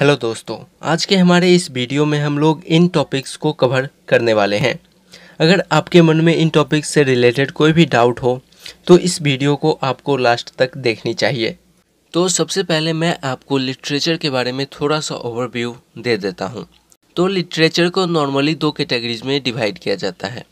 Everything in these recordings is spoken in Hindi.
हेलो दोस्तों आज के हमारे इस वीडियो में हम लोग इन टॉपिक्स को कवर करने वाले हैं अगर आपके मन में इन टॉपिक्स से रिलेटेड कोई भी डाउट हो तो इस वीडियो को आपको लास्ट तक देखनी चाहिए तो सबसे पहले मैं आपको लिटरेचर के बारे में थोड़ा सा ओवरव्यू दे देता हूँ तो लिटरेचर को नॉर्मली दो कैटेगरीज में डिवाइड किया जाता है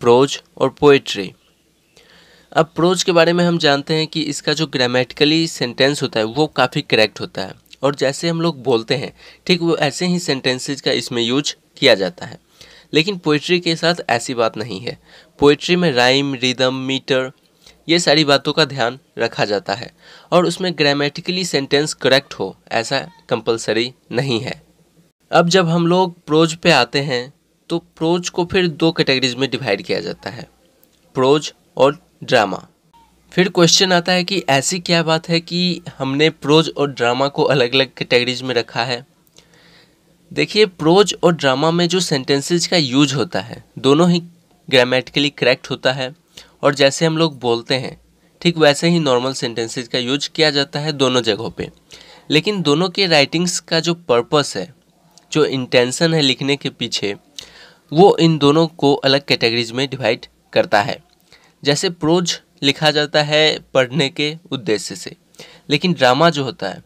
प्रोज और पोएट्री अब प्रोज के बारे में हम जानते हैं कि इसका जो ग्रामेटिकली सेंटेंस होता है वो काफ़ी करेक्ट होता है और जैसे हम लोग बोलते हैं ठीक वो ऐसे ही सेंटेंसेज का इसमें यूज किया जाता है लेकिन पोइट्री के साथ ऐसी बात नहीं है पोइट्री में राइम रिदम मीटर ये सारी बातों का ध्यान रखा जाता है और उसमें ग्रामेटिकली सेंटेंस करेक्ट हो ऐसा कंपलसरी नहीं है अब जब हम लोग प्रोज पे आते हैं तो प्रोज को फिर दो कैटेगरीज में डिवाइड किया जाता है प्रोज और ड्रामा फिर क्वेश्चन आता है कि ऐसी क्या बात है कि हमने प्रोज और ड्रामा को अलग अलग कैटेगरीज में रखा है देखिए प्रोज और ड्रामा में जो सेंटेंसेज का यूज होता है दोनों ही ग्रामेटिकली करेक्ट होता है और जैसे हम लोग बोलते हैं ठीक वैसे ही नॉर्मल सेंटेंसेज का यूज किया जाता है दोनों जगहों पे लेकिन दोनों के राइटिंग्स का जो पर्पस है जो इंटेंसन है लिखने के पीछे वो इन दोनों को अलग कैटेगरीज में डिवाइड करता है जैसे प्रोज लिखा जाता है पढ़ने के उद्देश्य से लेकिन ड्रामा जो होता है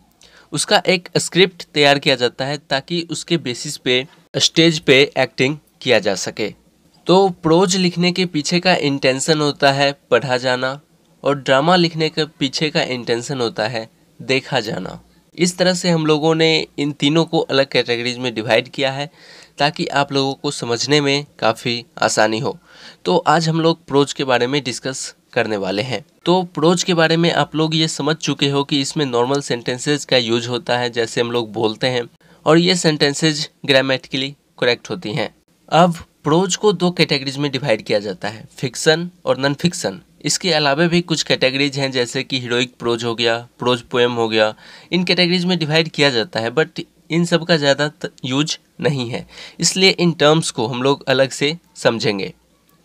उसका एक स्क्रिप्ट तैयार किया जाता है ताकि उसके बेसिस पे स्टेज पे एक्टिंग किया जा सके तो प्रोज लिखने के पीछे का इंटेंशन होता है पढ़ा जाना और ड्रामा लिखने के पीछे का इंटेंशन होता है देखा जाना इस तरह से हम लोगों ने इन तीनों को अलग कैटेगरीज में डिवाइड किया है ताकि आप लोगों को समझने में काफ़ी आसानी हो तो आज हम लोग प्रोज के बारे में डिस्कस करने वाले हैं तो प्रोज के बारे में आप लोग ये समझ चुके हो कि इसमें नॉर्मल सेंटेंसेज का यूज होता है जैसे हम लोग बोलते हैं और ये सेंटेंसेज ग्रामेटिकली करेक्ट होती हैं अब प्रोज को दो कैटेगरीज में डिवाइड किया जाता है फिक्सन और नॉन फिक्सन इसके अलावा भी कुछ कैटेगरीज हैं जैसे कि हीरोइक प्रोज हो गया प्रोज पोएम हो गया इन कैटेगरीज में डिवाइड किया जाता है बट इन सब का ज़्यादा यूज नहीं है इसलिए इन टर्म्स को हम लोग अलग से समझेंगे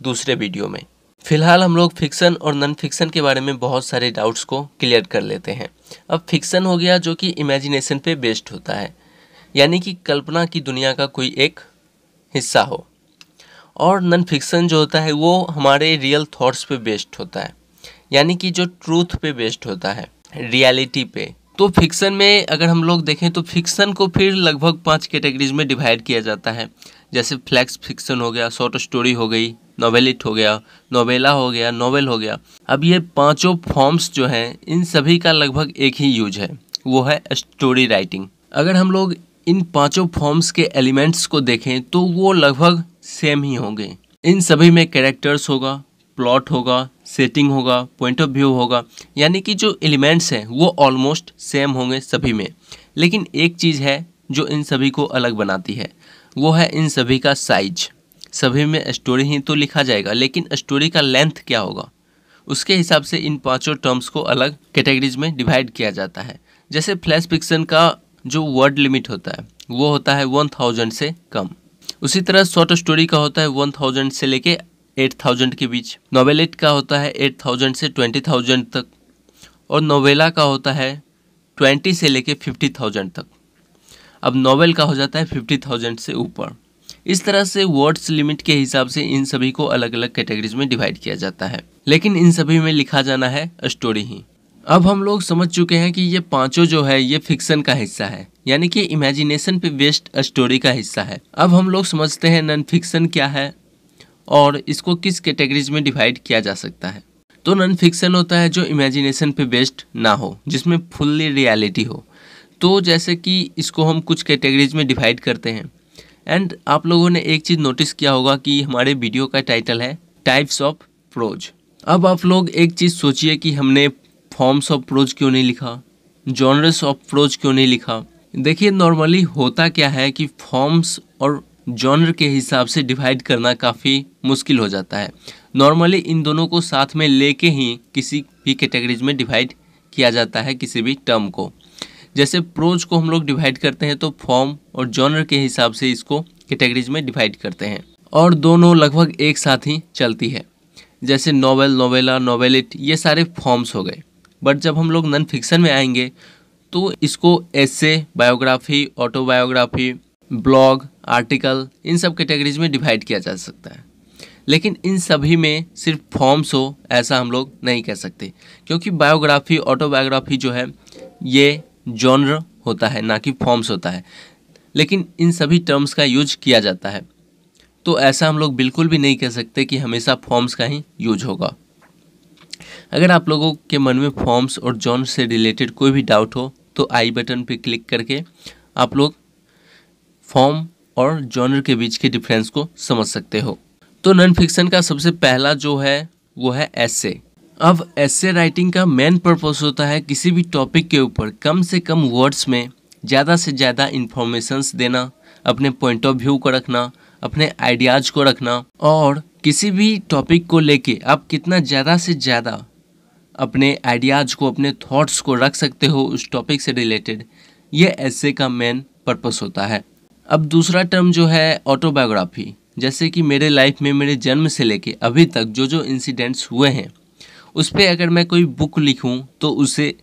दूसरे वीडियो में फिलहाल हम लोग फिक्सन और नॉन फिक्सन के बारे में बहुत सारे डाउट्स को क्लियर कर लेते हैं अब फिक्सन हो गया जो कि इमेजिनेशन पे बेस्ड होता है यानी कि कल्पना की दुनिया का कोई एक हिस्सा हो और नॉन फिक्सन जो होता है वो हमारे रियल थॉट्स पे बेस्ड होता है यानी कि जो ट्रूथ पे बेस्ड होता है रियलिटी पे तो फिक्सन में अगर हम लोग देखें तो फिक्सन को फिर लगभग पाँच कैटेगरीज में डिवाइड किया जाता है जैसे फ्लैक्स फिक्सन हो गया शॉर्ट स्टोरी हो गई नोवेलिट हो गया नोवेला हो गया नोवेल हो गया अब ये पांचों फॉर्म्स जो हैं इन सभी का लगभग एक ही यूज है वो है स्टोरी राइटिंग अगर हम लोग इन पांचों फॉर्म्स के एलिमेंट्स को देखें तो वो लगभग सेम ही होंगे इन सभी में कैरेक्टर्स होगा प्लॉट होगा सेटिंग होगा पॉइंट ऑफ व्यू होगा यानी कि जो एलिमेंट्स हैं वो ऑलमोस्ट सेम होंगे सभी में लेकिन एक चीज़ है जो इन सभी को अलग बनाती है वो है इन सभी का साइज सभी में स्टोरी ही तो लिखा जाएगा लेकिन स्टोरी का लेंथ क्या होगा उसके हिसाब से इन पांचों टर्म्स को अलग कैटेगरीज में डिवाइड किया जाता है जैसे फ्लैश फिक्शन का जो वर्ड लिमिट होता है वो होता है वन थाउजेंड से कम उसी तरह शॉर्ट स्टोरी का होता है वन थाउजेंड से लेके एट थाउजेंड के बीच नोवेलेट का होता है एट थाउजेंड से ट्वेंटी थाउजेंड तक और नोवेला का होता है ट्वेंटी से लेके फिफ्टी थाउजेंड तक अब नोवेल का हो जाता है फिफ्टी थाउजेंड से ऊपर इस तरह से वर्ड्स लिमिट के हिसाब से इन सभी को अलग अलग कैटेगरीज में डिवाइड किया जाता है लेकिन इन सभी में लिखा जाना है स्टोरी ही अब हम लोग समझ चुके हैं कि ये पांचों जो है ये फिक्शन का हिस्सा है यानी कि इमेजिनेशन पे बेस्ड स्टोरी का हिस्सा है अब हम लोग समझते हैं नॉन फिक्शन क्या है और इसको किस कैटेगरीज में डिवाइड किया जा सकता है तो नॉन फिक्शन होता है जो इमेजिनेशन पे बेस्ड ना हो जिसमें फुल्ली रियलिटी हो तो जैसे कि इसको हम कुछ कैटेगरीज में डिवाइड करते हैं एंड आप लोगों ने एक चीज़ नोटिस किया होगा कि हमारे वीडियो का टाइटल है टाइप्स ऑफ प्रोज अब आप लोग एक चीज़ सोचिए कि हमने फॉर्म्स ऑफ प्रोज क्यों नहीं लिखा जॉनरस ऑफ प्रोज क्यों नहीं लिखा देखिए नॉर्मली होता क्या है कि फॉर्म्स और जॉनर के हिसाब से डिवाइड करना काफ़ी मुश्किल हो जाता है नॉर्मली इन दोनों को साथ में लेके ही किसी भी कैटेगरीज में डिवाइड किया जाता है किसी भी टर्म को जैसे प्रोज को हम लोग डिवाइड करते हैं तो फॉर्म और जॉनर के हिसाब से इसको कैटेगरीज में डिवाइड करते हैं और दोनों लगभग एक साथ ही चलती है जैसे नोवेल नोवेला नोवेलिट ये सारे फॉर्म्स हो गए बट जब हम लोग नन फिक्सन में आएंगे तो इसको ऐसे बायोग्राफी ऑटोबायोग्राफी ब्लॉग आर्टिकल इन सब कैटेगरीज में डिवाइड किया जा सकता है लेकिन इन सभी में सिर्फ फॉर्म्स हो ऐसा हम लोग नहीं कह सकते क्योंकि बायोग्राफी ऑटोबायोग्राफी जो है ये जॉनर होता है ना कि फॉर्म्स होता है लेकिन इन सभी टर्म्स का यूज किया जाता है तो ऐसा हम लोग बिल्कुल भी नहीं कह सकते कि हमेशा फॉर्म्स का ही यूज होगा अगर आप लोगों के मन में फॉर्म्स और जॉन से रिलेटेड कोई भी डाउट हो तो आई बटन पर क्लिक करके आप लोग फॉर्म और जॉनर के बीच के डिफरेंस को समझ सकते हो तो नॉन फिक्शन का सबसे पहला जो है वो है एस अब ऐसे राइटिंग का मेन पर्पस होता है किसी भी टॉपिक के ऊपर कम से कम वर्ड्स में ज़्यादा से ज़्यादा इन्फॉर्मेशंस देना अपने पॉइंट ऑफ व्यू को रखना अपने आइडियाज़ को रखना और किसी भी टॉपिक को लेके आप कितना ज़्यादा से ज़्यादा अपने आइडियाज़ को अपने थॉट्स को रख सकते हो उस टॉपिक से रिलेटेड यह ऐसे का मेन पर्पस होता है अब दूसरा टर्म जो है ऑटोबायोग्राफी जैसे कि मेरे लाइफ में मेरे जन्म से लेके अभी तक जो जो इंसिडेंट्स हुए हैं उस पर अगर मैं कोई बुक लिखूँ तो उसे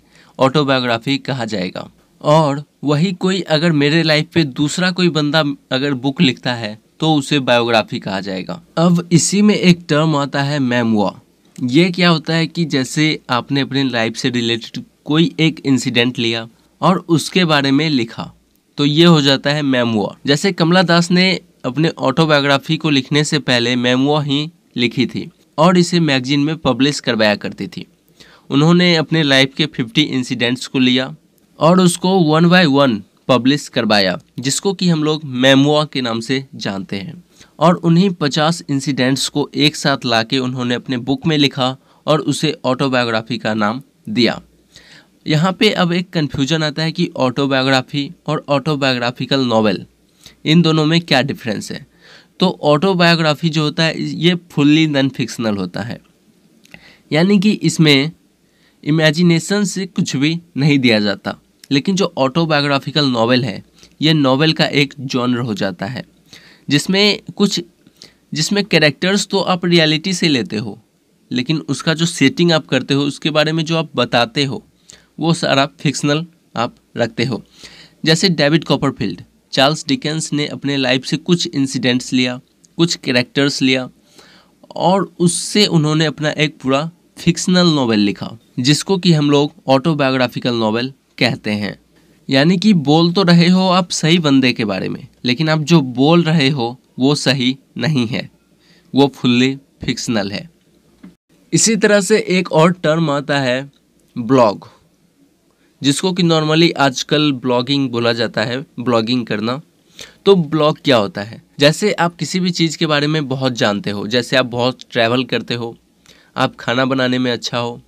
ऑटोबायोग्राफी कहा जाएगा और वही कोई अगर मेरे लाइफ पे दूसरा कोई बंदा अगर बुक लिखता है तो उसे बायोग्राफी कहा जाएगा अब इसी में एक टर्म आता है मेमुआ ये क्या होता है कि जैसे आपने अपने लाइफ से रिलेटेड कोई एक इंसिडेंट लिया और उसके बारे में लिखा तो ये हो जाता है मेमुआ जैसे कमला दास ने अपने ऑटोबायोग्राफी को लिखने से पहले मेमुआ ही लिखी थी और इसे मैगजीन में पब्लिश करवाया करती थी उन्होंने अपने लाइफ के 50 इंसिडेंट्स को लिया और उसको वन बाय वन पब्लिश करवाया जिसको कि हम लोग मेमुआ के नाम से जानते हैं और उन्हीं 50 इंसिडेंट्स को एक साथ लाके उन्होंने अपने बुक में लिखा और उसे ऑटोबायोग्राफी का नाम दिया यहाँ पे अब एक कन्फ्यूजन आता है कि ऑटोबायोग्राफी और ऑटोबायोग्राफिकल नावल इन दोनों में क्या डिफरेंस है तो ऑटोबायोग्राफी जो होता है ये फुल्ली नॉन फिक्शनल होता है यानी कि इसमें इमेजिनेशन से कुछ भी नहीं दिया जाता लेकिन जो ऑटोबायोग्राफिकल नावल है ये नावल का एक जॉनर हो जाता है जिसमें कुछ जिसमें कैरेक्टर्स तो आप रियलिटी से लेते हो लेकिन उसका जो सेटिंग आप करते हो उसके बारे में जो आप बताते हो वो सारा फिक्शनल आप रखते हो जैसे डेविड कॉपरफील्ड चार्ल्स डिकेंस ने अपने लाइफ से कुछ इंसिडेंट्स लिया कुछ कैरेक्टर्स लिया और उससे उन्होंने अपना एक पूरा फिक्शनल नोवेल लिखा जिसको कि हम लोग ऑटोबायोग्राफिकल नोवेल कहते हैं यानी कि बोल तो रहे हो आप सही बंदे के बारे में लेकिन आप जो बोल रहे हो वो सही नहीं है वो फुल्ली फिक्शनल है इसी तरह से एक और टर्म आता है ब्लॉग जिसको कि नॉर्मली आजकल ब्लॉगिंग बोला जाता है ब्लॉगिंग करना तो ब्लॉग क्या होता है जैसे आप किसी भी चीज़ के बारे में बहुत जानते हो जैसे आप बहुत ट्रैवल करते हो आप खाना बनाने में अच्छा हो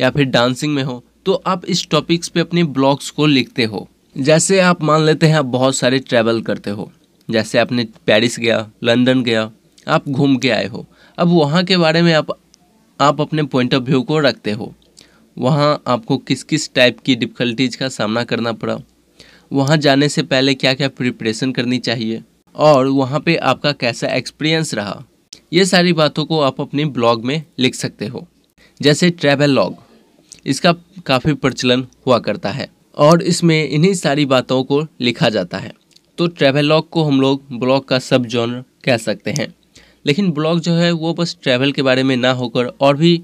या फिर डांसिंग में हो तो आप इस टॉपिक्स पे अपने ब्लॉग्स को लिखते हो जैसे आप मान लेते हैं आप बहुत सारे ट्रैवल करते हो जैसे आपने पेरिस गया लंदन गया आप घूम के आए हो अब वहाँ के बारे में आप आप अपने पॉइंट ऑफ व्यू को रखते हो वहाँ आपको किस किस टाइप की डिफ़िकल्टीज़ का सामना करना पड़ा वहाँ जाने से पहले क्या क्या प्रिपरेशन करनी चाहिए और वहाँ पे आपका कैसा एक्सपीरियंस रहा ये सारी बातों को आप अपने ब्लॉग में लिख सकते हो जैसे ट्रैवल लॉग इसका काफ़ी प्रचलन हुआ करता है और इसमें इन्हीं सारी बातों को लिखा जाता है तो ट्रैवल लॉग को हम लोग ब्लॉग का सब जॉनर कह सकते हैं लेकिन ब्लॉग जो है वो बस ट्रैवल के बारे में ना होकर और भी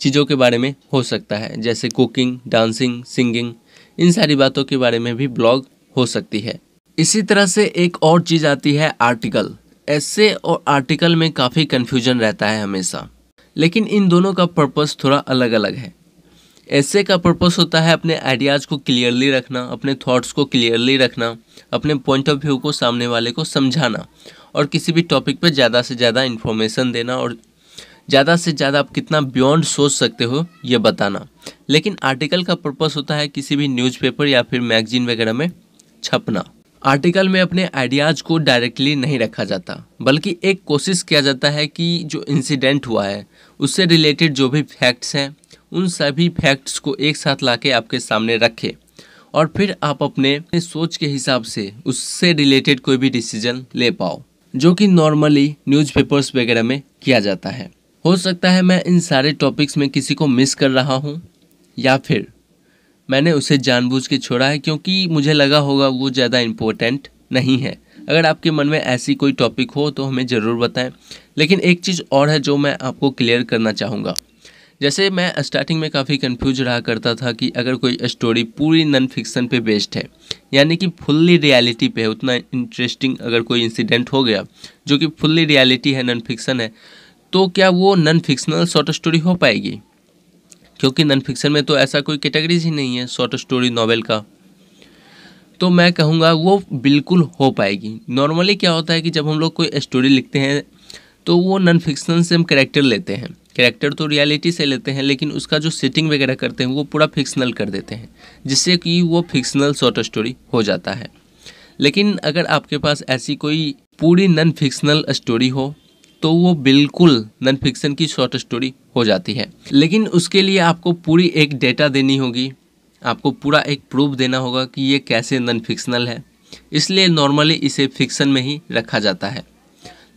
चीज़ों के बारे में हो सकता है जैसे कुकिंग डांसिंग सिंगिंग इन सारी बातों के बारे में भी ब्लॉग हो सकती है इसी तरह से एक और चीज़ आती है आर्टिकल ऐसे और आर्टिकल में काफ़ी कन्फ्यूजन रहता है हमेशा लेकिन इन दोनों का पर्पस थोड़ा अलग अलग है ऐसे का पर्पस होता है अपने आइडियाज़ को क्लियरली रखना अपने थॉट्स को क्लियरली रखना अपने पॉइंट ऑफ व्यू को सामने वाले को समझाना और किसी भी टॉपिक पर ज़्यादा से ज़्यादा इन्फॉर्मेशन देना और ज़्यादा से ज़्यादा आप कितना बियॉन्ड सोच सकते हो ये बताना लेकिन आर्टिकल का पर्पस होता है किसी भी न्यूज़पेपर या फिर मैगजीन वगैरह में छपना आर्टिकल में अपने आइडियाज़ को डायरेक्टली नहीं रखा जाता बल्कि एक कोशिश किया जाता है कि जो इंसिडेंट हुआ है उससे रिलेटेड जो भी फैक्ट्स हैं उन सभी फैक्ट्स को एक साथ ला आपके सामने रखें और फिर आप अपने सोच के हिसाब से उससे रिलेटेड कोई भी डिसीजन ले पाओ जो कि नॉर्मली न्यूज़पेपर्स वगैरह में किया जाता है हो सकता है मैं इन सारे टॉपिक्स में किसी को मिस कर रहा हूँ या फिर मैंने उसे जानबूझ के छोड़ा है क्योंकि मुझे लगा होगा वो ज़्यादा इम्पोर्टेंट नहीं है अगर आपके मन में ऐसी कोई टॉपिक हो तो हमें ज़रूर बताएं लेकिन एक चीज़ और है जो मैं आपको क्लियर करना चाहूँगा जैसे मैं स्टार्टिंग में काफ़ी कंफ्यूज रहा करता था कि अगर कोई स्टोरी पूरी नन फिक्सन पे बेस्ड है यानी कि फुल्ली रियलिटी पे उतना इंटरेस्टिंग अगर कोई इंसिडेंट हो गया जो कि फुल्ली रियलिटी है नन फिक्सन है तो क्या वो नॉन फिक्शनल शॉर्ट स्टोरी हो पाएगी क्योंकि नॉन फिक्शन में तो ऐसा कोई कैटेगरीज ही नहीं है शॉर्ट स्टोरी नॉवेल का तो मैं कहूँगा वो बिल्कुल हो पाएगी नॉर्मली क्या होता है कि जब हम लोग कोई स्टोरी लिखते हैं तो वो नॉन फिक्शन से हम करेक्टर लेते हैं करेक्टर तो रियलिटी से लेते हैं लेकिन उसका जो सेटिंग वगैरह करते हैं वो पूरा फिक्शनल कर देते हैं जिससे कि वो फिक्शनल शॉर्ट स्टोरी हो जाता है लेकिन अगर आपके पास ऐसी कोई पूरी नॉन फिक्शनल स्टोरी हो तो वो बिल्कुल नन फिक्सन की शॉर्ट स्टोरी हो जाती है लेकिन उसके लिए आपको पूरी एक डेटा देनी होगी आपको पूरा एक प्रूफ देना होगा कि ये कैसे नन फिक्सनल है इसलिए नॉर्मली इसे फिक्सन में ही रखा जाता है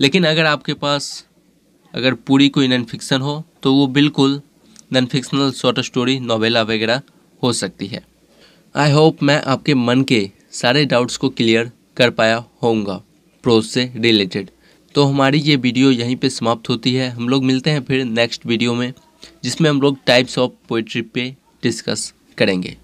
लेकिन अगर आपके पास अगर पूरी कोई नन फिक्सन हो तो वो बिल्कुल non fictional short story novella वगैरह हो सकती है आई होप मैं आपके मन के सारे डाउट्स को क्लियर कर पाया होऊंगा प्रोज से रिलेटेड तो हमारी ये वीडियो यहीं पे समाप्त होती है हम लोग मिलते हैं फिर नेक्स्ट वीडियो में जिसमें हम लोग टाइप्स ऑफ पोइट्री पे डिस्कस करेंगे